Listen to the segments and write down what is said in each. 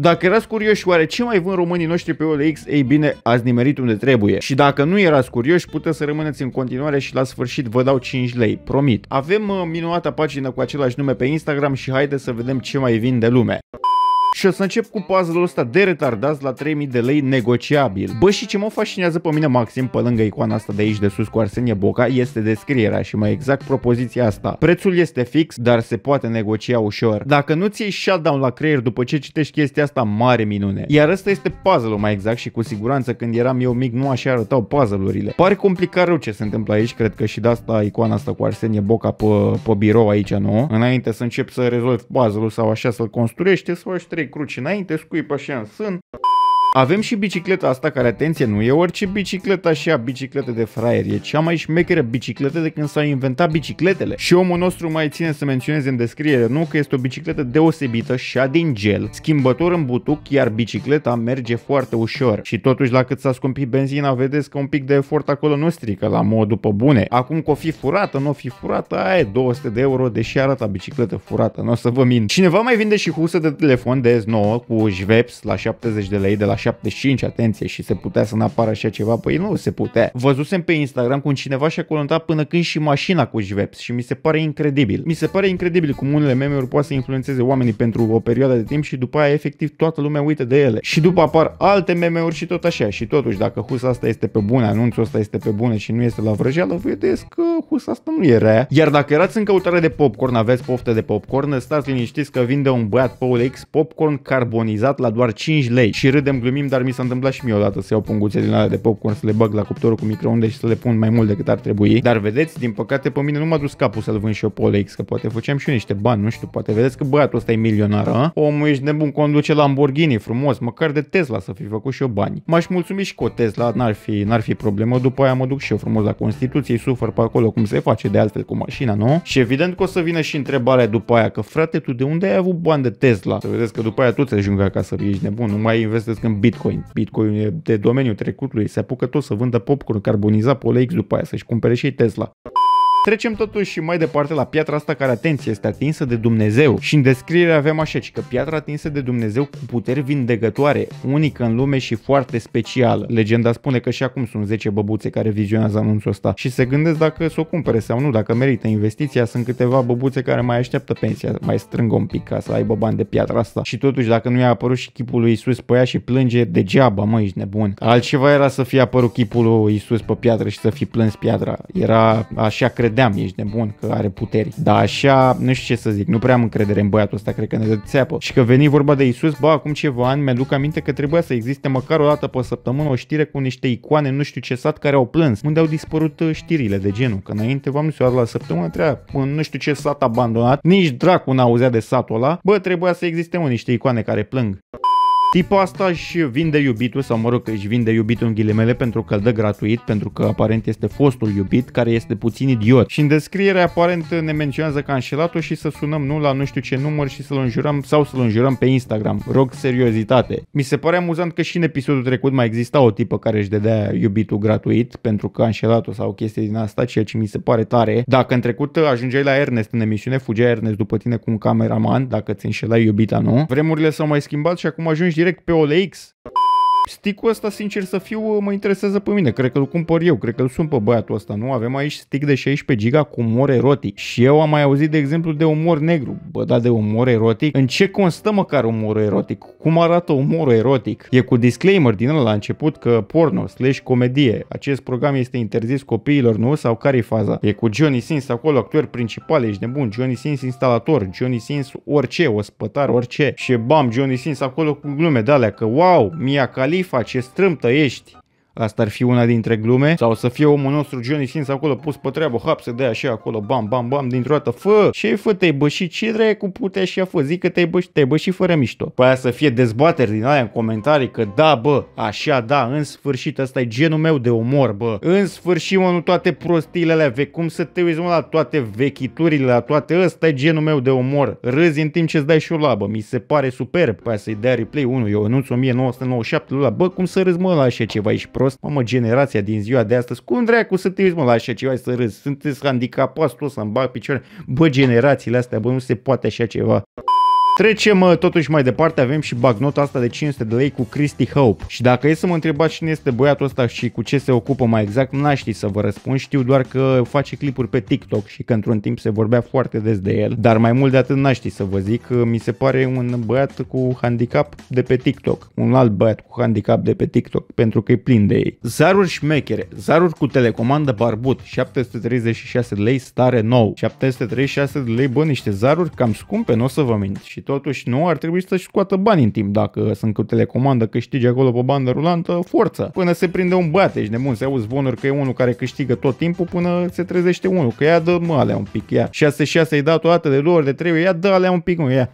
Dacă erați curioși oare ce mai vând românii noștri pe OLX, ei bine, ați nimerit unde trebuie. Și dacă nu erați curioși, puteți să rămâneți în continuare și la sfârșit vă dau 5 lei, promit. Avem uh, minunata pagină cu același nume pe Instagram și haideți să vedem ce mai de lume și o să încep cu puzzle-ul ăsta de retardați la 3000 de lei negociabil. Bă, și ce mă fascinează pe mine maxim, pe lângă icoana asta de aici de sus cu Arsenie Boca, este descrierea și mai exact propoziția asta. Prețul este fix, dar se poate negocia ușor. Dacă nu ți iei shutdown la creier după ce citești chestia asta, mare minune. Iar ăsta este puzzle-ul mai exact și cu siguranță când eram eu mic nu așa arătau puzzle-urile. Pare complicat rău ce se întâmplă aici, cred că și de asta icoana asta cu Arsenie Boca pe, pe birou aici, nu? Înainte să încep să rezolv puzzle-ul sau așa să-l construiești, să o trei cruci înainte, scuipă așa în sân, avem și bicicleta asta care, atenție, nu e orice bicicletă așa, bicicletă de fraier, e cea mai șmecheră bicicletă de când s-au inventat bicicletele. Și omul nostru mai ține să menționeze în descriere, nu, că este o bicicletă deosebită, a din gel, schimbător în butuc, iar bicicleta merge foarte ușor. Și totuși, la cât s-a scumpit benzina, vedeți că un pic de efort acolo nu strică la mod după bune. Acum că o fi furată, nu o fi furată, aia e 200 de euro, deși arată bicicletă furată, nu o să vă mint. Cineva mai vinde și husă de telefon de S9 cu jveps la 70 de lei de la 75, atenție, și se putea să n-apară așa ceva, păi nu se putea. Văzusem pe Instagram cum cineva și-a colantat până când și mașina cu Jveps și mi se pare incredibil. Mi se pare incredibil cum unele meme-uri poate să influențeze oamenii pentru o perioadă de timp și după aia efectiv toată lumea uită de ele. Și după apar alte meme-uri și tot așa. Și totuși, dacă husa asta este pe bune, anunțul asta este pe bune și nu este la vrăjeală, vedeți că husa asta nu e rea. Iar dacă erați în căutare de popcorn, aveți poftă de popcorn, stați liniștiți că vinde un băiat Paul X popcorn carbonizat la doar 5 lei și râdem glumim, dar mi s-a întâmplat și mie odată să iau punguțe din alea de popcorn, să le bag la cuptorul cu microunde și să le pun mai mult decât ar trebui. Dar vedeți, din păcate pe mine nu m-a dus capul să-l vând și eu pe că poate făceam și eu niște bani, nu știu, poate vedeți că băiatul ăsta e milionar, a? omul ești nebun, conduce Lamborghini frumos, măcar de Tesla să fi făcut și eu bani. M-aș mulțumi și cu o Tesla, n-ar fi, n-ar fi problemă, după aia mă duc și eu frumos la Constituție, sufăr pe acolo cum se face de altfel cu mașina, nu? Și evident că o să vină și întrebarea după aia, că frate, tu de unde ai avut bani de Tesla? Să vedeți că după aia tu te ajungi acasă, ești nebun, nu mai investesc în Bitcoin. Bitcoin e de domeniul trecutului, se apucă tot să vândă popcorn carbonizat pe OLX după aia, să-și cumpere și Tesla. Trecem totuși și mai departe la piatra asta care, atenție, este atinsă de Dumnezeu. Și în descriere avem așa, că piatra atinsă de Dumnezeu cu puteri vindecătoare, unică în lume și foarte specială. Legenda spune că și acum sunt 10 băbuțe care vizionează anunțul ăsta și se gândesc dacă să o cumpere sau nu, dacă merită investiția. Sunt câteva băbuțe care mai așteaptă pensia, mai strâng un pic ca să aibă bani de piatra asta. Și totuși, dacă nu i-a apărut și chipul lui Isus pe ea și plânge, degeaba, mă, ești nebun. Altceva era să fie apărut chipul lui Isus pe piatră și să fi plâns piatra. Era așa cred credeam, ești nebun că are puteri. Dar așa, nu știu ce să zic, nu prea am încredere în băiatul ăsta, cred că ne dă țeapă. Și că veni vorba de Isus, bă, acum ceva ani mi-aduc aminte că trebuia să existe măcar o dată pe săptămână o știre cu niște icoane, nu știu ce sat, care au plâns. Unde au dispărut uh, știrile de genul? Că înainte, v-am zis, la săptămână treia, în nu știu ce sat abandonat, nici dracu n-auzea de satul ăla, bă, trebuia să existe mă, niște icoane care plâng. Tipul asta își vinde iubitul, sau mă rog, își vinde iubitul în ghilimele pentru că îl dă gratuit, pentru că aparent este fostul iubit, care este puțin idiot. Și în descriere aparent ne menționează că a înșelat și să sunăm nu la nu știu ce număr și să-l înjurăm sau să-l înjurăm pe Instagram. Rog seriozitate. Mi se pare amuzant că și în episodul trecut mai exista o tipă care își dădea iubitul gratuit pentru că a înșelat-o sau chestii din asta, ceea ce mi se pare tare. Dacă în trecut ajungeai la Ernest în emisiune, fugea Ernest după tine cu un cameraman, dacă ți înșelai iubita, nu? Vremurile s-au mai schimbat și acum ajungi Direct pelo Lakes. Sticul ăsta, sincer să fiu, mă interesează pe mine. Cred că îl cumpăr eu, cred că îl sun pe băiatul ăsta. Nu avem aici stick de 16 giga cu umor erotic. Și eu am mai auzit, de exemplu, de umor negru. Bă, da, de umor erotic. În ce constă măcar umorul erotic? Cum arată umorul erotic? E cu disclaimer din ăla la început că porno slash comedie. Acest program este interzis copiilor, nu? Sau care faza? E cu Johnny Sins acolo, actor principal, ești nebun. Johnny Sins instalator, Johnny Sins orice, ospătar, orice. Și bam, Johnny Sins acolo cu glume de alea că wow, Mia Khali califa, ce strâmtă ești! Asta ar fi una dintre glume. Sau să fie omul nostru Johnny Sins acolo pus pe treabă, hap să dea așa acolo, bam, bam, bam, dintr-o dată, fă, ce fă, te-ai bășit, ce dracu cu putea și a fă, zic că te-ai bășit, te-ai bășit fără mișto. Păi aia să fie dezbateri din aia în comentarii că da, bă, așa, da, în sfârșit, asta e genul meu de umor, bă. În sfârșit, mă, nu toate prostiile alea vei cum să te uiți, mă, la toate vechiturile, la toate, ăsta e genul meu de umor. Râzi în timp ce ți dai și o labă, mi se pare superb. Păi aia să-i dea replay 1, eu anunț 1997 la, bă, cum să râzi, mă, la așa ceva, ești prost prost. Mamă, generația din ziua de astăzi, cum dracu să te uiți, mă, la așa ceva să râzi? Sunteți handicapați, tu să-mi bag picioare, Bă, generațiile astea, bă, nu se poate așa ceva. Trecem uh, totuși mai departe, avem și bagnota asta de 500 de lei cu Christy Hope. Și dacă e să mă întrebați cine este băiatul ăsta și cu ce se ocupă mai exact, n-aș ști să vă răspund, știu doar că face clipuri pe TikTok și că într-un timp se vorbea foarte des de el, dar mai mult de atât n-aș ști să vă zic, uh, mi se pare un băiat cu handicap de pe TikTok, un alt băiat cu handicap de pe TikTok, pentru că e plin de ei. Zaruri șmechere, zaruri cu telecomandă barbut, 736 de lei stare nou, 736 de lei, bă, niște zaruri cam scumpe, nu o să vă mint și totuși nu ar trebui să-și scoată bani în timp dacă sunt cu telecomandă, câștigi acolo pe bandă rulantă, forță. Până se prinde un băiat, ești nebun, se auzi zvonuri că e unul care câștigă tot timpul până se trezește unul, că ia dă mă alea un pic, ia. 6-6 ai dat o dată de două ori, de trei ori, ia dă alea un pic, mă, ia.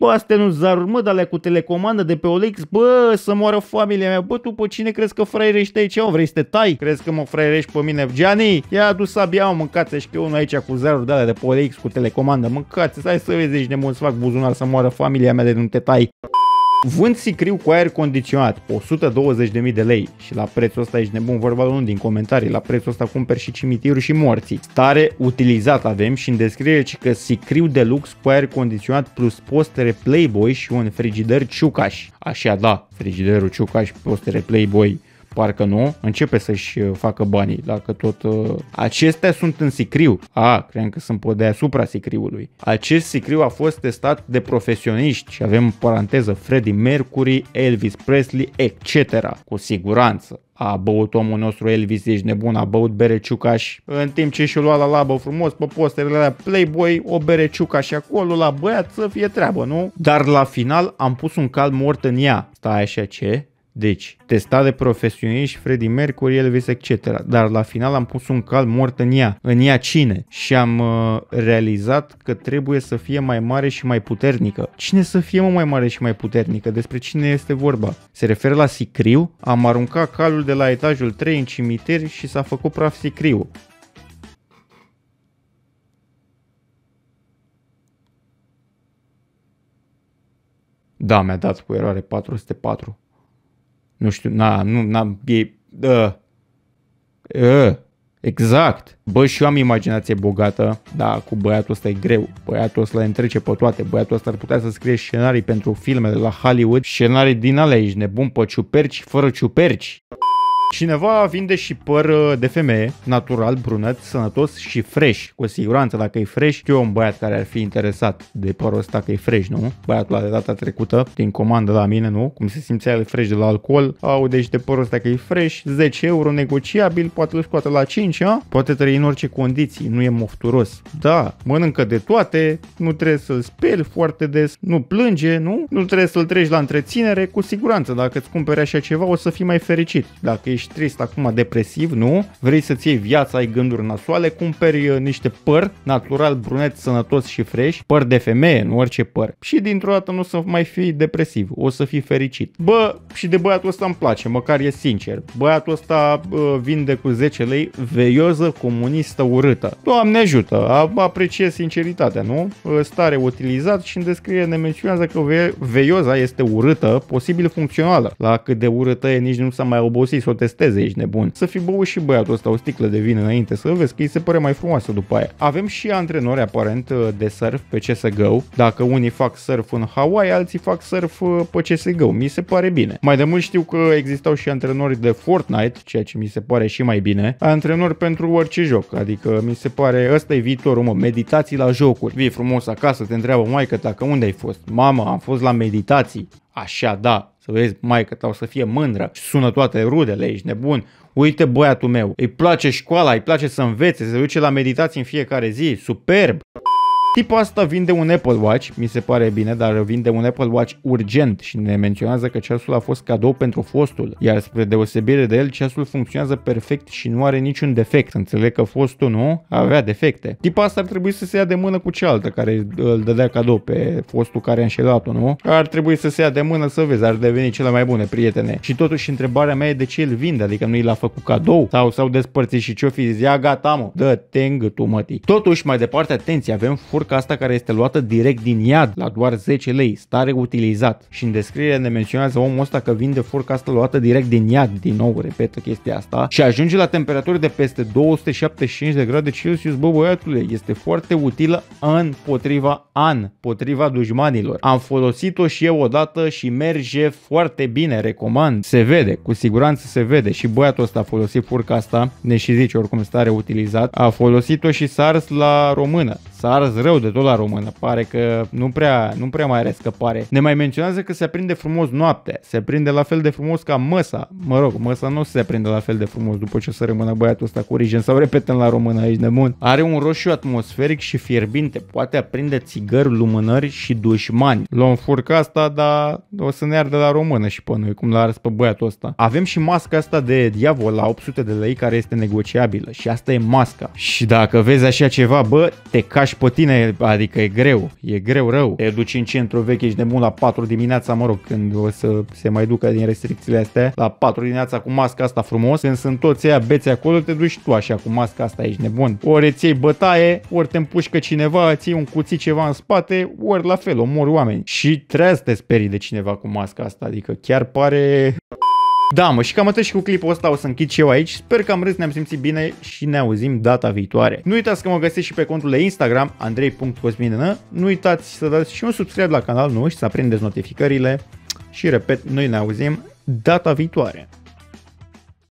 Bă, astea nu zaruri, mă, dar cu telecomandă de pe Olex, bă, să moară familia mea. Bă, tu pe cine crezi că fraierești aici? Eu vrei să te tai? Crezi că mă fraierești pe mine? Gianni, ia adus abia, mă, mâncați și unul aici cu zaruri de alea de pe Olex cu telecomandă. Mâncați, stai să vezi, ești să fac buzunar să moară familia mea de nu te tai. Vând sicriu cu aer condiționat pe 120.000 de lei și la prețul ăsta ești nebun vorba unul din comentarii, la prețul ăsta cumperi și cimitirul și morții. Stare utilizat avem și în descriere ci că sicriu de lux cu aer condiționat plus postere Playboy și un frigider Ciucaș. Așa da, frigiderul Ciucaș, postere Playboy parcă nu, începe să-și uh, facă banii, dacă tot... Uh, acestea sunt în sicriu. A, cred că sunt pe deasupra sicriului. Acest sicriu a fost testat de profesioniști și avem paranteză Freddie Mercury, Elvis Presley, etc. Cu siguranță a băut omul nostru Elvis, ești nebun, a băut bere ciucaș, în timp ce și-o lua la labă frumos pe posterele la Playboy, o bere ciucaș acolo la băiat să fie treabă, nu? Dar la final am pus un cal mort în ea. Stai așa ce? Deci, testa de profesioniști, Freddie Mercury, Elvis, etc. Dar la final am pus un cal mort în ea, în ea cine? Și am uh, realizat că trebuie să fie mai mare și mai puternică. Cine să fie mai mare și mai puternică? Despre cine este vorba? Se referă la sicriu? Am aruncat calul de la etajul 3 în cimitir și s-a făcut praf sicriu. Da, mi-a dat cu eroare 404. Nu știu, na, nu, na, e... da uh, exact. Bă, și eu am imaginație bogată, da, cu băiatul ăsta e greu. Băiatul ăsta le întrece pe toate. Băiatul ăsta ar putea să scrie scenarii pentru filmele la Hollywood, scenarii din alea ești nebun, pe ciuperci, fără ciuperci. Cineva vinde și păr uh, de femeie, natural, brunet, sănătos și fresh. Cu siguranță, dacă e fresh, eu un băiat care ar fi interesat de părul ăsta că e fresh, nu? Băiatul de data trecută, din comandă la mine, nu? Cum se simțea el fresh de la alcool, au, deci de părul ăsta că e fresh, 10 euro negociabil, poate îl scoate la 5, a? poate trăi în orice condiții, nu e mofturos. Da, mănâncă de toate, nu trebuie să-l speli foarte des, nu plânge, nu? Nu trebuie să-l treci la întreținere, cu siguranță, dacă îți cumperi așa ceva, o să fii mai fericit. Dacă e ești trist acum, depresiv, nu? Vrei să-ți iei viața, ai gânduri nasoale, cumperi uh, niște păr natural, brunet, sănătos și fresh, păr de femeie, nu orice păr. Și dintr-o dată nu o să mai fii depresiv, o să fii fericit. Bă, și de băiatul ăsta îmi place, măcar e sincer. Băiatul ăsta uh, vinde cu 10 lei veioză comunistă urâtă. Doamne ajută, apreciez sinceritatea, nu? Uh, stare utilizat și în descriere ne menționează că veioza este urâtă, posibil funcțională. La cât de urâtă e, nici nu s-a mai obosit să o testeze, ești nebun. Să fi băut și băiatul ăsta o sticlă de vin înainte să vezi că îi se pare mai frumoasă după aia. Avem și antrenori aparent uh, de surf pe CSGO. Dacă unii fac surf în Hawaii, alții fac surf uh, pe CSGO. Mi se pare bine. Mai de mult știu că existau și antrenori de Fortnite, ceea ce mi se pare și mai bine. Antrenori pentru orice joc, adică mi se pare ăsta e viitorul, mă, meditații la jocuri. Vii frumos acasă, te întreabă maică ta că unde ai fost? Mama, am fost la meditații. Așa, da, să vezi că o să fie mândră și sună toate rudele, ești nebun, uite băiatul meu, îi place școala, îi place să învețe, se duce la meditații în fiecare zi, superb! Tipul asta vinde un Apple Watch, mi se pare bine, dar vinde un Apple Watch urgent și ne menționează că ceasul a fost cadou pentru fostul, iar spre deosebire de el, ceasul funcționează perfect și nu are niciun defect. Înțeleg că fostul nu avea defecte. Tipul asta ar trebui să se ia de mână cu cealaltă care îl dădea cadou pe fostul care a înșelat-o, nu? Ar trebui să se ia de mână să vezi, ar deveni cele mai bune prietene. Și totuși întrebarea mea e de ce îl vinde, adică nu i l-a făcut cadou sau s-au despărțit și ce-o fi zis, ia gata mă, dă tengă tu, mătii. Totuși, mai departe, atenție, avem fur furcă asta care este luată direct din iad la doar 10 lei, stare utilizat. Și în descriere ne menționează omul ăsta că vinde furca asta luată direct din iad, din nou repetă chestia asta, și ajunge la temperaturi de peste 275 de grade Celsius, bă băiatule, este foarte utilă în potriva an, potriva dușmanilor. Am folosit-o și eu odată și merge foarte bine, recomand. Se vede, cu siguranță se vede și băiatul ăsta a folosit furca asta, ne și zice oricum stare utilizat, a folosit-o și sars la română, sars rău rău de tot la română. Pare că nu prea, nu prea mai are scăpare. Ne mai menționează că se aprinde frumos noaptea. Se prinde la fel de frumos ca măsa. Mă rog, măsa nu se aprinde la fel de frumos după ce o să rămână băiatul ăsta cu origen sau repetăm la română aici mult. Are un roșu atmosferic și fierbinte. Poate aprinde țigări, lumânări și dușmani. Luăm furca asta, dar o să ne arde la română și pe noi, cum l-a ars pe băiatul ăsta. Avem și masca asta de diavol la 800 de lei care este negociabilă și asta e masca. Și dacă vezi așa ceva, bă, te cași pe tine adică e greu, e greu rău. Te duci în centru vechi, ești de mult la 4 dimineața, mă rog, când o să se mai ducă din restricțiile astea, la 4 dimineața cu masca asta frumos, când sunt toți ea beți acolo, te duci tu așa cu masca asta, ești nebun. Ori îți iei bătaie, ori te împușcă cineva, iei un cuțit ceva în spate, ori la fel, omori oameni. Și trebuie să te sperii de cineva cu masca asta, adică chiar pare da, mă, și cam atât și cu clipul ăsta o să închid și eu aici. Sper că am râs, ne-am simțit bine și ne auzim data viitoare. Nu uitați că mă găsiți și pe contul de Instagram, andrei.cosminenă. Nu uitați să dați și un subscribe la canal nou și să aprindeți notificările. Și repet, noi ne auzim data viitoare.